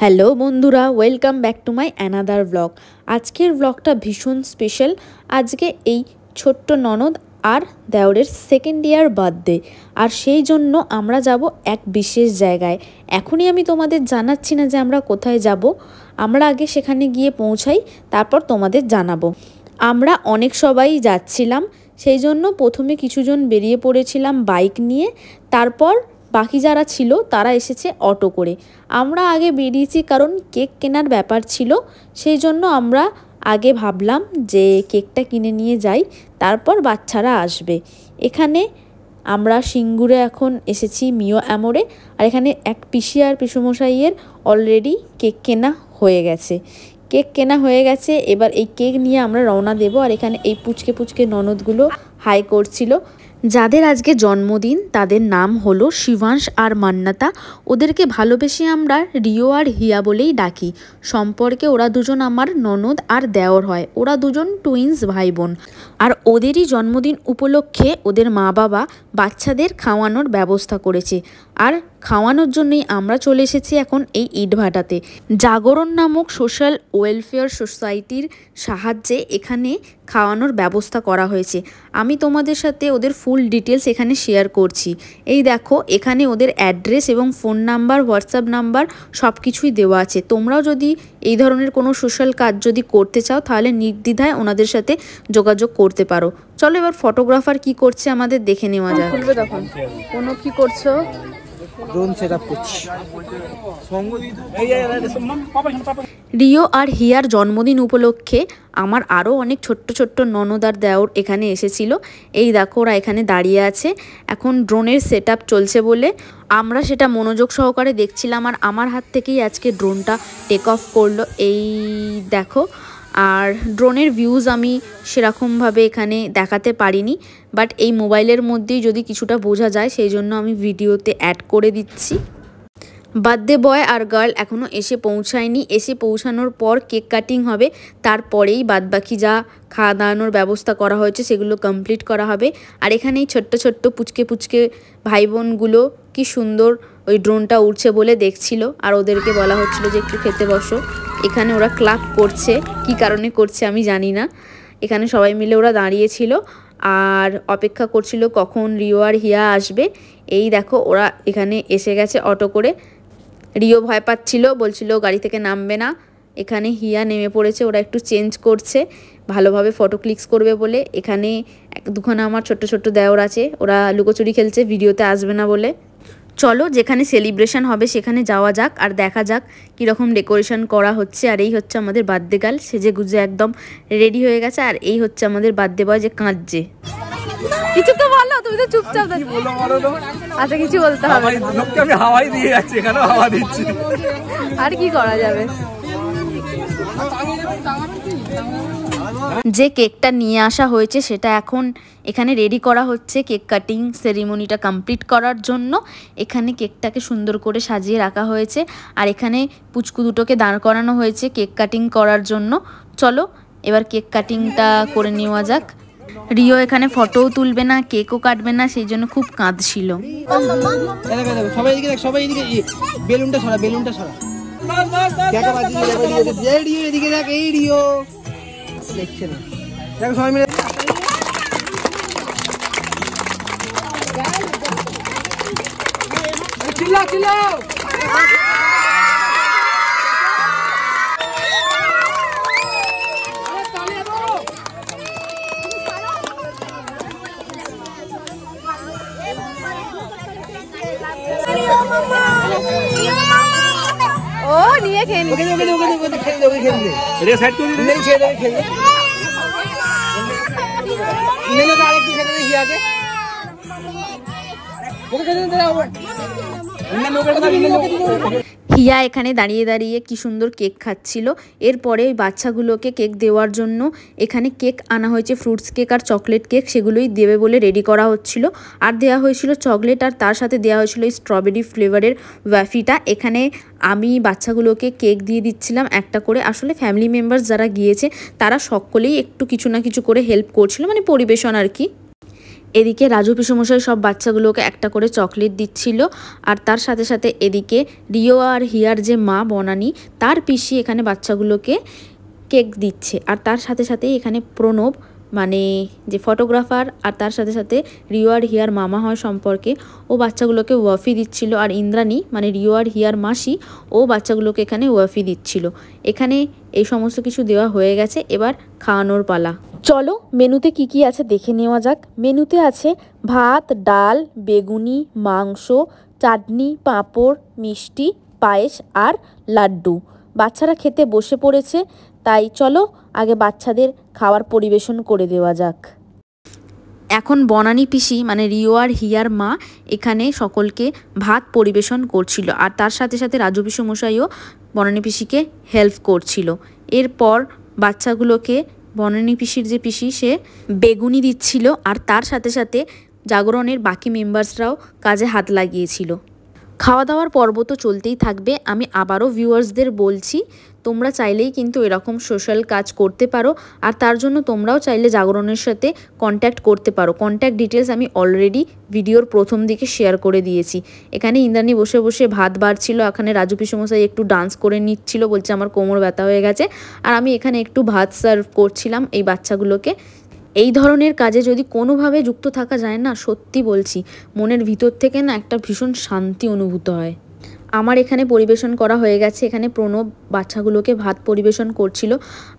hello বন্ধুরা welcome back to my another blog আজকের ব্লগটা ভীষণ স্পেশাল আজকে এই ছোট্ট ননদ আর দেওরের সেকেন্ড ইয়ার বার্থডে আর সেই জন্য আমরা যাব এক বিশেষ জায়গায় এখনই আমি তোমাদের জানাচ্ছি না যে আমরা কোথায় যাব আমরা আগে সেখানে গিয়ে পৌঁছাই তারপর তোমাদের জানাবো আমরা অনেক সবাই যাচ্ছিলাম সেই জন্য প্রথমে কিছুজন বেরিয়ে পড়েছিলাম বাইক নিয়ে তারপর বাকি যারা ছিল তারা এসেছে অটো করে আমরা আগে বেরিয়েছি কারণ কেক কেনার ব্যাপার ছিল সেই জন্য আমরা আগে ভাবলাম যে কেকটা কিনে নিয়ে যাই তারপর বাচ্চারা আসবে এখানে আমরা সিঙ্গুরে এখন এসেছি মিও অ্যামোরে আর এখানে এক পিসি আর পিসুমশাইয়ের অলরেডি কেক কেনা হয়ে গেছে কেক কেনা হয়ে গেছে এবার এই কেক নিয়ে আমরা রওনা দেব আর এখানে এই পুচকে পুচকে ননদগুলো হাই করছিল যাদের আজকে জন্মদিন তাদের নাম হলো শিবাংশ আর মান্নাতা ওদেরকে ভালোবেসে আমরা রিও আর হিয়া বলেই ডাকি সম্পর্কে ওরা দুজন আমার ননদ আর দেওর হয় ওরা দুজন টুইন্স ভাই বোন আর ওদেরই জন্মদিন উপলক্ষে ওদের মা বাবা বাচ্চাদের খাওয়ানোর ব্যবস্থা করেছে আর খাওয়ানোর জন্যই আমরা চলে এসেছি এখন এই ইটভাটাতে জাগরণ নামক সোশ্যাল ওয়েলফেয়ার সোসাইটির সাহায্যে এখানে খাওয়ানোর ব্যবস্থা করা হয়েছে আমি তোমাদের সাথে ওদের ফুল ডিটেলস এখানে শেয়ার করছি এই দেখো এখানে ওদের অ্যাড্রেস এবং ফোন নাম্বার হোয়াটসঅ্যাপ নাম্বার সব কিছুই দেওয়া আছে তোমরাও যদি এই ধরনের কোনো সোশ্যাল কাজ যদি করতে চাও তাহলে নির্দ্বিধায় ওনাদের সাথে যোগাযোগ করতে পারো চলো এবার ফটোগ্রাফার কি করছে আমাদের দেখে নেওয়া যায় কোনো কি করছো ড্রোন সেট আপ করছি রিও আর হিয়ার জন্মদিন উপলক্ষে আমার আরও অনেক ছোট্ট ছোট্ট ননদার দেওর এখানে এসেছিল এই দেখো ওরা এখানে দাঁড়িয়ে আছে এখন ড্রোনের সেট চলছে বলে আমরা সেটা মনোযোগ সহকারে দেখছিলাম আর আমার হাত থেকেই আজকে ড্রোনটা টেক অফ করলো এই দেখো আর ড্রোনের ভিউজ আমি সেরকমভাবে এখানে দেখাতে পারিনি বাট এই মোবাইলের মধ্যেই যদি কিছুটা বোঝা যায় সেই জন্য আমি ভিডিওতে অ্যাড করে দিচ্ছি বার্থডে বয় আর গার্ল এখনও এসে পৌঁছায়নি এসে পৌঁছানোর পর কেক কাটিং হবে তারপরেই বাদবাকি যা খাওয়া দাওয়ানোর ব্যবস্থা করা হয়েছে সেগুলো কমপ্লিট করা হবে আর এখানেই ছোট্ট ছোট্ট পুচকে পুচকে ভাই বোনগুলো কি সুন্দর ওই ড্রোনটা উঠছে বলে দেখছিল আর ওদেরকে বলা হচ্ছিল যে একটু খেতে বসো এখানে ওরা ক্লাব করছে কি কারণে করছে আমি জানি না এখানে সবাই মিলে ওরা দাঁড়িয়েছিল আর অপেক্ষা করছিল কখন রিও আর হিয়া আসবে এই দেখো ওরা এখানে এসে গেছে অটো করে রিও ভয় পাচ্ছিল বলছিল গাড়ি থেকে নামবে না এখানে হিয়া নেমে পড়েছে ওরা একটু চেঞ্জ করছে ভালোভাবে ফটো ক্লিকস করবে বলে এখানে দুখানা আমার ছোট্ট ছোট্ট দেওয়ার আছে ওরা লুকোচুরি খেলছে ভিডিওতে আসবে না বলে চলো যেখানে সেলিব্রেশন হবে সেখানে যাওয়া যাক আর দেখা যাক কীরকম ডেকোরেশন করা হচ্ছে আর এই হচ্ছে আমাদের বার্থডে গার্ল সেজে গুজে একদম রেডি হয়ে গেছে আর এই হচ্ছে আমাদের বার্থডে বয় যে কাঁদছে কিছু তো বলো তুমি তো চুপচাপ আচ্ছা কিছু বলতে হবে লোককে আমি হাওয়াই দিয়ে যাচ্ছি এখানে হাওয়া দিচ্ছি আর কি করা যাবে আচ্ছা, যে কেকটা নিয়ে আসা হয়েছে সেটা এখন এখানে রেডি করা হচ্ছে কেক কাটিং সেরিমনিটা কমপ্লিট করার জন্য এখানে কেকটাকে সুন্দর করে সাজিয়ে রাখা হয়েছে আর এখানে পুচকু দুটোকে দাঁড় করানো হয়েছে কেক কাটিং করার জন্য চলো এবার কেক কাটিংটা করে নেওয়া যাক রিও এখানে ফটোও তুলবে না কেকও কাটবে না সেই জন্য খুব কাঁদছিল সবাই বেলুনটা দেখ এই রিও দেখছেন দেখো সবাই মিলে চিল্লা চিল্লাও खेल दोगे तो तो खेल दोगे खेल दे रे सेट क्यों नहीं नहीं खेल खेल दे मैंने कहा कि खेल नहीं किया के वो खेल तो नहीं तेरा वो इन्हें लोग करना इन्हें लोग হিয়া এখানে দাঁড়িয়ে দাঁড়িয়ে কি সুন্দর কেক খাচ্ছিল এরপরে ওই বাচ্চাগুলোকে কেক দেওয়ার জন্য এখানে কেক আনা হয়েছে ফ্রুটস কেক আর চকলেট কেক সেগুলোই দেবে বলে রেডি করা হচ্ছিল আর দেয়া হয়েছিল চকলেট আর তার সাথে দেওয়া হয়েছিল ওই স্ট্রবেরি ফ্লেভারের ওয়াফিটা এখানে আমি বাচ্চাগুলোকে কেক দিয়ে দিচ্ছিলাম একটা করে আসলে ফ্যামিলি মেম্বার্স যারা গিয়েছে তারা সকলেই একটু কিছু না কিছু করে হেল্প করছিল মানে পরিবেশন আর কি এদিকে রাজু পিসুমশাই সব বাচ্চাগুলোকে একটা করে চকলেট দিচ্ছিল আর তার সাথে সাথে এদিকে রিও আর হিয়ার যে মা বনানি তার পিসি এখানে বাচ্চাগুলোকে কেক দিচ্ছে আর তার সাথে সাথে এখানে প্রণব মানে যে ফটোগ্রাফার আর তার সাথে সাথে রিও আর হিয়ার মামা হয় সম্পর্কে ও বাচ্চাগুলোকে ওয়াফি দিচ্ছিল আর ইন্দ্রাণী মানে রিও আর হিয়ার মাসি ও বাচ্চাগুলোকে এখানে ওয়াফি দিচ্ছিল এখানে এই সমস্ত কিছু দেওয়া হয়ে গেছে এবার খাওয়ানোর পালা চলো মেনুতে কি কি আছে দেখে নেওয়া যাক মেনুতে আছে ভাত ডাল বেগুনি মাংস চাটনি পাঁপড় মিষ্টি পায়েস আর লাড্ডু বাচ্চারা খেতে বসে পড়েছে তাই চলো আগে বাচ্চাদের খাবার পরিবেশন করে দেওয়া যাক এখন বনানি পিসি মানে রিও আর হিয়ার মা এখানে সকলকে ভাত পরিবেশন করছিল আর তার সাথে সাথে রাজু পিসু মশাইও বনানি পিসিকে হেল্প করছিল এরপর বাচ্চাগুলোকে বনানী পিসির যে পিসি সে বেগুনি দিচ্ছিল আর তার সাথে সাথে জাগরণের বাকি মেম্বার্সরাও কাজে হাত লাগিয়েছিল খাওয়া দাওয়ার পর্ব তো চলতেই থাকবে আমি আবারও ভিউয়ার্সদের বলছি তোমরা চাইলেই কিন্তু এরকম সোশ্যাল কাজ করতে পারো আর তার জন্য তোমরাও চাইলে জাগরণের সাথে কন্ট্যাক্ট করতে পারো কন্ট্যাক্ট ডিটেলস আমি অলরেডি ভিডিওর প্রথম দিকে শেয়ার করে দিয়েছি এখানে ইন্দ্রাণী বসে বসে ভাত বাড়ছিল এখানে রাজু পিসমশাই একটু ডান্স করে নিচ্ছিল বলছে আমার কোমর ব্যথা হয়ে গেছে আর আমি এখানে একটু ভাত সার্ভ করছিলাম এই বাচ্চাগুলোকে এই ধরনের কাজে যদি কোনোভাবে যুক্ত থাকা যায় না সত্যি বলছি মনের ভিতর থেকে না একটা ভীষণ শান্তি অনুভূত হয় আমার এখানে পরিবেশন করা হয়ে গেছে এখানে প্রণব বাচ্চাগুলোকে ভাত পরিবেশন করছিল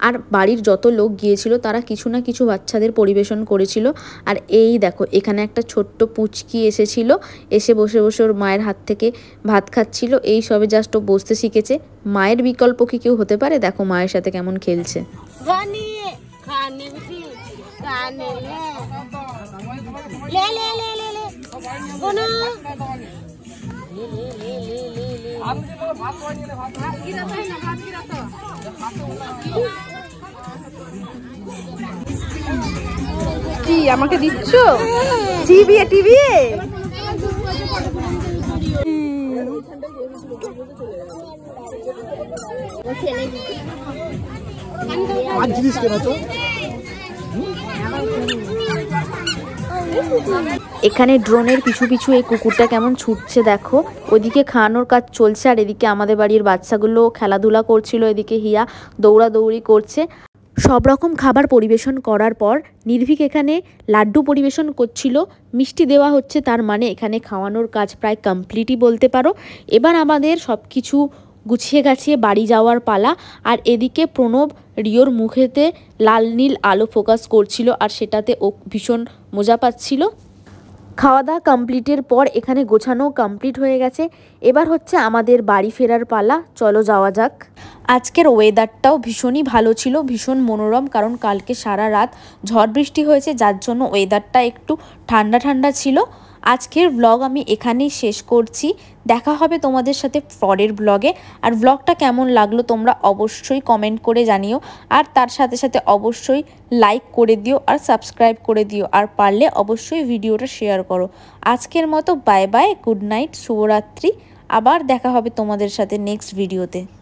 আর বাড়ির যত লোক গিয়েছিল তারা কিছু না কিছু বাচ্চাদের পরিবেশন করেছিল আর এই দেখো এখানে একটা ছোট্ট পুচকি এসেছিল এসে বসে বসে ওর মায়ের হাত থেকে ভাত খাচ্ছিল এই সবে জাস্ট ও বসতে শিখেছে মায়ের বিকল্প কি কেউ হতে পারে দেখো মায়ের সাথে কেমন খেলছে কি আমাকে দিচ্ছ টিভি টিভি পাঁচ জিনিস কেনা তো এখানে ড্রোনের পিছু পিছু এই কুকুরটা কেমন ছুটছে দেখো ওদিকে খাওয়ানোর কাজ চলছে আর এদিকে আমাদের বাড়ির বাচ্চাগুলো খেলাধুলা করছিল এদিকে হিয়া দৌড়াদৌড়ি করছে সব রকম খাবার পরিবেশন করার পর নির্ভীক এখানে লাড্ডু পরিবেশন করছিল মিষ্টি দেওয়া হচ্ছে তার মানে এখানে খাওয়ানোর কাজ প্রায় কমপ্লিটই বলতে পারো এবার আমাদের সব কিছু গুছিয়ে গাছিয়ে বাড়ি যাওয়ার পালা আর এদিকে প্রণব রিওর মুখেতে লাল নীল আলো ফোকাস করছিল আর সেটাতে ও ভীষণ মজা পাচ্ছিল খাওয়া দাওয়া কমপ্লিটের পর এখানে গোছানো কমপ্লিট হয়ে গেছে এবার হচ্ছে আমাদের বাড়ি ফেরার পালা চলো যাওয়া যাক আজকের ওয়েদারটাও ভীষণই ভালো ছিল ভীষণ মনোরম কারণ কালকে সারা রাত ঝড় বৃষ্টি হয়েছে যার জন্য ওয়েদারটা একটু ঠান্ডা ঠান্ডা ছিল আজকের ব্লগ আমি এখানেই শেষ করছি দেখা হবে তোমাদের সাথে ফ্রডের ব্লগে আর ব্লগটা কেমন লাগলো তোমরা অবশ্যই কমেন্ট করে জানিও আর তার সাথে সাথে অবশ্যই লাইক করে দিও আর সাবস্ক্রাইব করে দিও আর পারলে অবশ্যই ভিডিওটা শেয়ার করো আজকের মতো বাই বাই গুড নাইট শুভরাত্রি আবার দেখা হবে তোমাদের সাথে নেক্সট ভিডিওতে